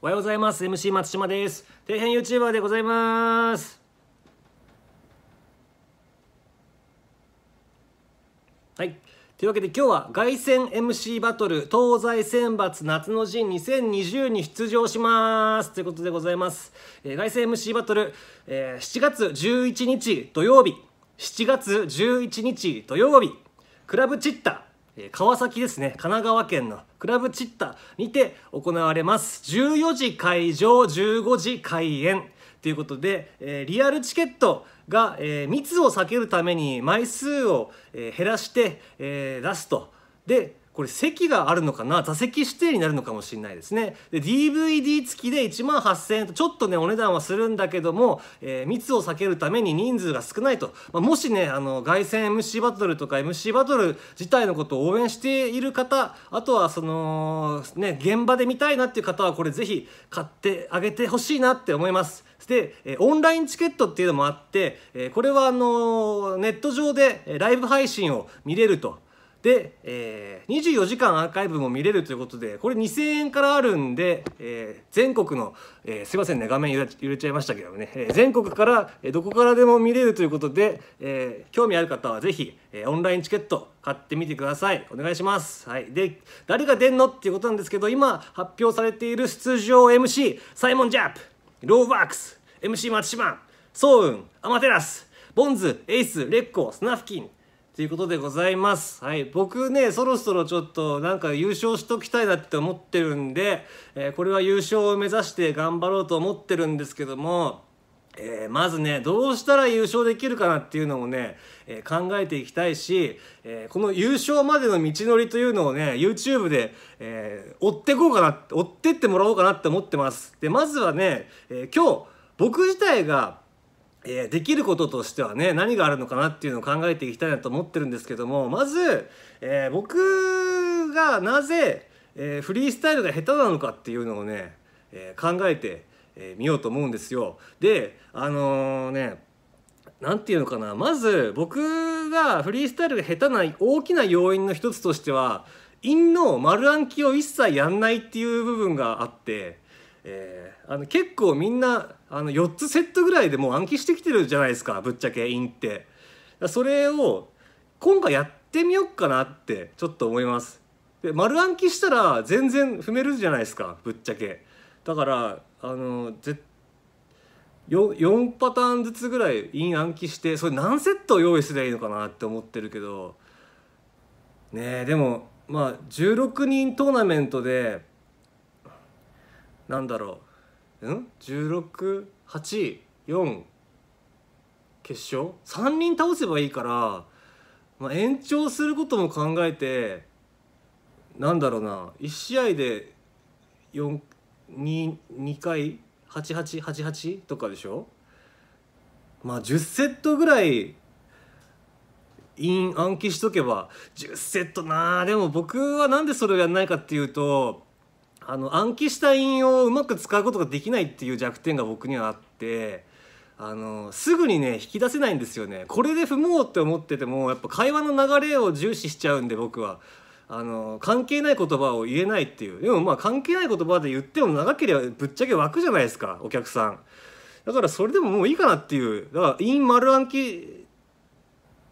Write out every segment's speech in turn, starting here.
おはようございます MC 松島です底辺 YouTuber でございますはいというわけで今日は凱旋 MC バトル東西選抜夏の陣2020に出場しますということでございます、えー、凱旋 MC バトル、えー、7月11日土曜日7月11日土曜日クラブチッタ川崎ですね神奈川県のクラブチッタにて行われます14時会場15時開演ということで、えリアルチケットが、え密を避けるために枚数を、え減らして、え出すとでこれ席があるのかな座席指定になるのかもしれないですねで DVD 付きで1万8000円とちょっとねお値段はするんだけども、えー、密を避けるために人数が少ないと、まあ、もしねあの凱旋 MC バトルとか MC バトル自体のことを応援している方あとはそのね現場で見たいなっていう方はこれぜひ買ってあげてほしいなって思いますで、えオンラインチケットっていうのもあって、えこれはあのネット上でライブ配信を見れるとで、えー、24時間アーカイブも見れるということでこれ2000円からあるんで、えー、全国の、えー、すいませんね画面揺れちゃいましたけどね、え全国から、えどこからでも見れるということで、え興味ある方は是非、えオンラインチケット買ってみてくださいお願いします、はい、で誰が出んのっていうことなんですけど今発表されている出場 MC サイモン・ジャップローワークス MC 松島ソウンアマテラスボンズエイスレッコスナフキンということでございます。はい。僕ね、そろそろちょっとなんか優勝しときたいなって思ってるんで、えー、これは優勝を目指して頑張ろうと思ってるんですけども、えー、まずね、どうしたら優勝できるかなっていうのをね、えー、考えていきたいし、えー、この優勝までの道のりというのをね、YouTube で、え追ってこうかな、追ってってもらおうかなって思ってます。で、まずはね、え今日、僕自体が、えー、できることとしてはね何があるのかなっていうのを考えていきたいなと思ってるんですけどもまず、えー、僕がなぜ、えー、フリースタイルが下手なのかっていうのをね、え考えてみ、えー、ようと思うんですよ。であのね何て言うのかなまず僕がフリースタイルが下手な大きな要因の一つとしては陰の丸暗記を一切やんないっていう部分があって。えー、あの結構みんなあの4つセットぐらいでもう暗記してきてるじゃないですかぶっちゃけインってそれを今回やってみよっかなってちょっと思いますで丸暗記したら全然踏めるじゃないですかぶっちゃけだからあのぜ 4, 4パターンずつぐらいイン暗記してそれ何セット用意すればいいのかなって思ってるけどねえでもまあ16人トーナメントでなんだろううん1 6 8 4決勝3人倒せばいいから、まあ、延長することも考えてなんだろうな1試合で4 2, 2回8888とかでしょまあ10セットぐらい陰暗記しとけば10セットなでも僕はなんでそれをやらないかっていうとあの暗記した韻をうまく使うことができないっていう弱点が僕にはあってあのすぐにね引き出せないんですよねこれで踏もうって思っててもやっぱ会話の流れを重視しちゃうんで僕はあの関係ない言葉を言えないっていうでもまあ関係ない言葉で言っても長ければぶっちゃけ湧くじゃないですかお客さんだからそれでももういいかなっていうだから陰丸暗記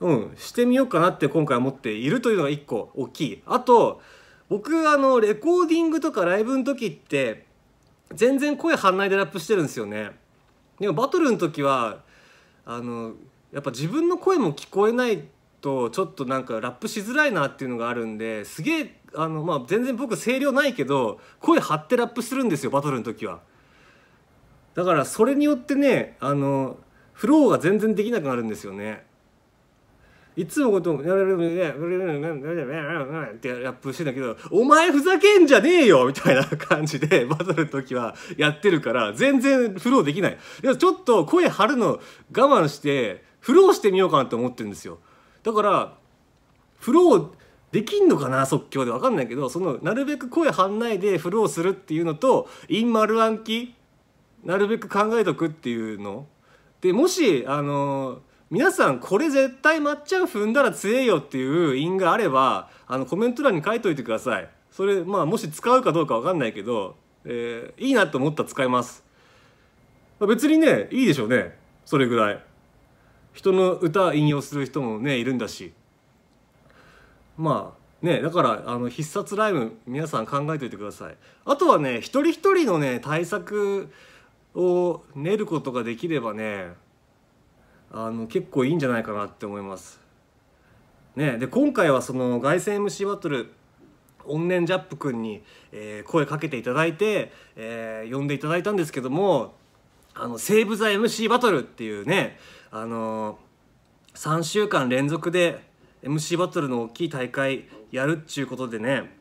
うんしてみようかなって今回思っているというのが1個大きいあと僕あのレコーディングとかライブの時って全然声張んないでラップしてるんですよねでもバトルの時はあのやっぱ自分の声も聞こえないとちょっとなんかラップしづらいなっていうのがあるんですげえあの、まあ、全然僕声量ないけど声張ってラップするんですよバトルの時はだからそれによってねあのフローが全然できなくなるんですよねいつもことやれも、ね、ってラップしてんだけど、お前ふざけんじゃねえよみたいな感じで、バトルの時はやってるから、全然フローできない。でもちょっと声張るの我慢して、フローしてみようかなと思ってるんですよ。だから、フローできんのかな即興でわかんないけど、その、なるべく声張んないでフローするっていうのと、イン丸暗記、なるべく考えとくっていうの。で、もし、あのー皆さんこれ絶対まっちゃん踏んだら強えよっていう因があればあのコメント欄に書いといてくださいそれまあもし使うかどうか分かんないけど、えー、いいなと思ったら使います別にねいいでしょうねそれぐらい人の歌引用する人もねいるんだしまあねだからあの必殺ライブ皆さん考えておいてくださいあとはね一人一人のね対策を練ることができればねあの結構いいんじゃないかなって思います。ね、で今回はその凱旋 MC バトル怨念ジャップくんに、えー、声かけていただいて、えー、呼んでいただいたんですけども「あのセーブ・ザ・ MC バトル」っていうね、あのー、3週間連続で MC バトルの大きい大会やるっちゅうことでね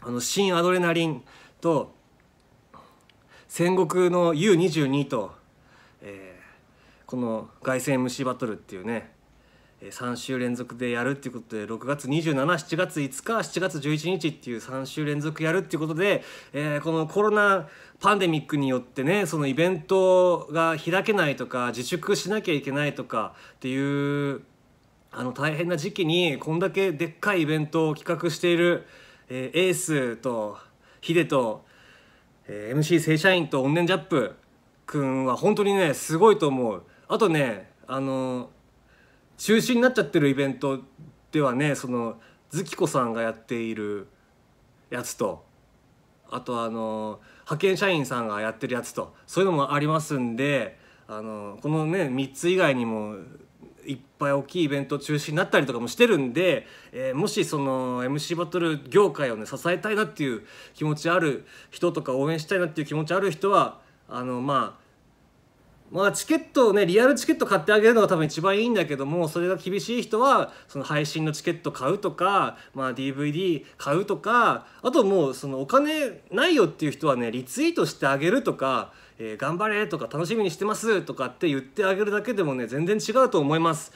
あの新アドレナリンと戦国の U22 と、えーこの「凱旋虫バトル」っていうね3週連続でやるっていうことで6月277月5日7月11日っていう3週連続やるっていうことで、えー、このコロナパンデミックによってねそのイベントが開けないとか自粛しなきゃいけないとかっていうあの大変な時期にこんだけでっかいイベントを企画している、えー、エースとヒデと、えー、MC 正社員とオンンジャップくんは本当にねすごいと思う。あとねあの中止になっちゃってるイベントではねそのズキさんがやっているやつとあとあの派遣社員さんがやってるやつとそういうのもありますんであのこのね3つ以外にもいっぱい大きいイベント中止になったりとかもしてるんで、えー、もしその MC バトル業界をね支えたいなっていう気持ちある人とか応援したいなっていう気持ちある人はあのまあまあ、チケットをねリアルチケット買ってあげるのが多分一番いいんだけどもそれが厳しい人はその配信のチケット買うとか、まあ、DVD 買うとかあともうそのお金ないよっていう人はねリツイートしてあげるとか「えー、頑張れ」とか「楽しみにしてます」とかって言ってあげるだけでもね全然違うと思います。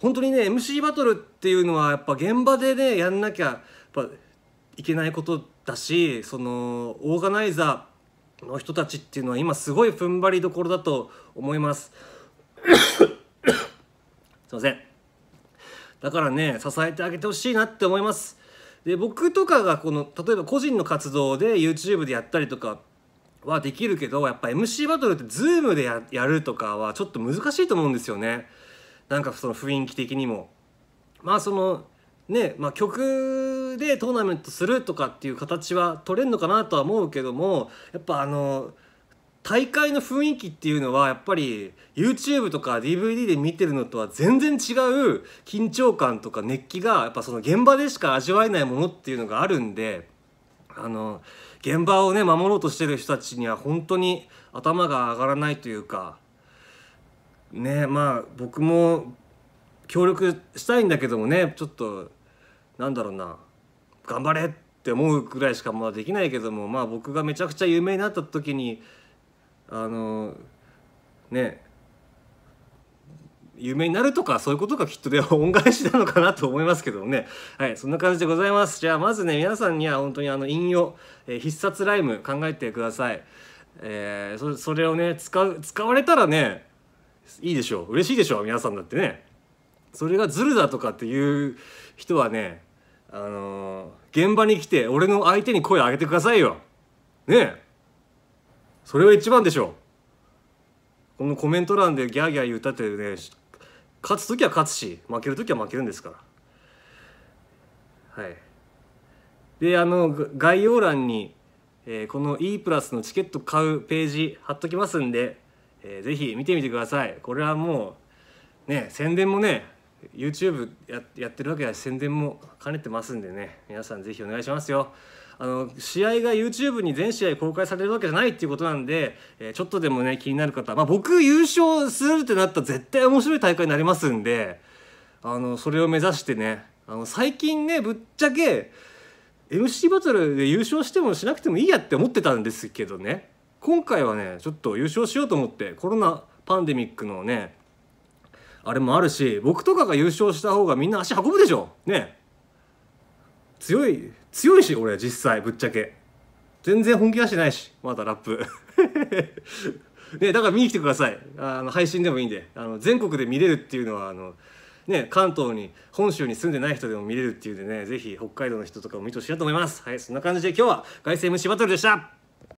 本当にね MC バトルっていうのはやっぱ現場でねやんなきゃやっぱいけないことだしそのオーガナイザーの人たちっていうのは今すごい踏ん張りどころだと思います すいませんだからね支えてあげてほしいなって思いますで僕とかがこの例えば個人の活動で YouTube でやったりとかはできるけどやっぱ MC バトルって Zoom でやるとかはちょっと難しいと思うんですよねなんかその雰囲気的にもまあそのねまあ、曲でトーナメントするとかっていう形は取れるのかなとは思うけどもやっぱあの大会の雰囲気っていうのはやっぱり YouTube とか DVD で見てるのとは全然違う緊張感とか熱気がやっぱその現場でしか味わえないものっていうのがあるんであの現場をね守ろうとしてる人たちには本当に頭が上がらないというかねまあ僕も協力したいんだけどもねちょっとなんだろうな頑張れって思うぐらいしかまあできないけどもまあ僕がめちゃくちゃ有名になった時にあのね有名になるとかそういうことがきっとで 恩返しなのかなと思いますけどもねはいそんな感じでございますじゃあまずね皆さんには本当にあの引用、えー、必殺ライム考えてくださいえー、それをね使う使われたらねいいでしょう嬉しいでしょう皆さんだってねそれがズルだとかっていう人はねあのー、現場に来て俺の相手に声を上げてくださいよねえそれは一番でしょこのコメント欄でギャーギャー言うたってね勝つ時は勝つし負ける時は負けるんですからはいであの概要欄に、えー、この E プラスのチケット買うページ貼っときますんで、えー、ぜひ見てみてくださいこれはもうね宣伝もね YouTube ややってるわけは宣伝も兼ねてますんでね皆さんぜひお願いしますよあの試合が YouTube に全試合公開されるわけじゃないっていうことなんで、えー、ちょっとでもね気になる方、まあ、僕優勝するってなったら絶対面白い大会になりますんであのそれを目指してねあの最近ねぶっちゃけ MC バトルで優勝してもしなくてもいいやって思ってたんですけどね今回はねちょっと優勝しようと思ってコロナパンデミックのねあれもあるし僕とかが優勝した方がみんな足運ぶでしょね強い強いし俺実際ぶっちゃけ全然本気出してないしまだラップ ねだから見に来てくださいあの配信でもいいんであの全国で見れるっていうのはあのね、関東に本州に住んでない人でも見れるっていうんでね是非北海道の人とかも見てほしいなと思いますはいそんな感じで今日は凱旋虫バトルでした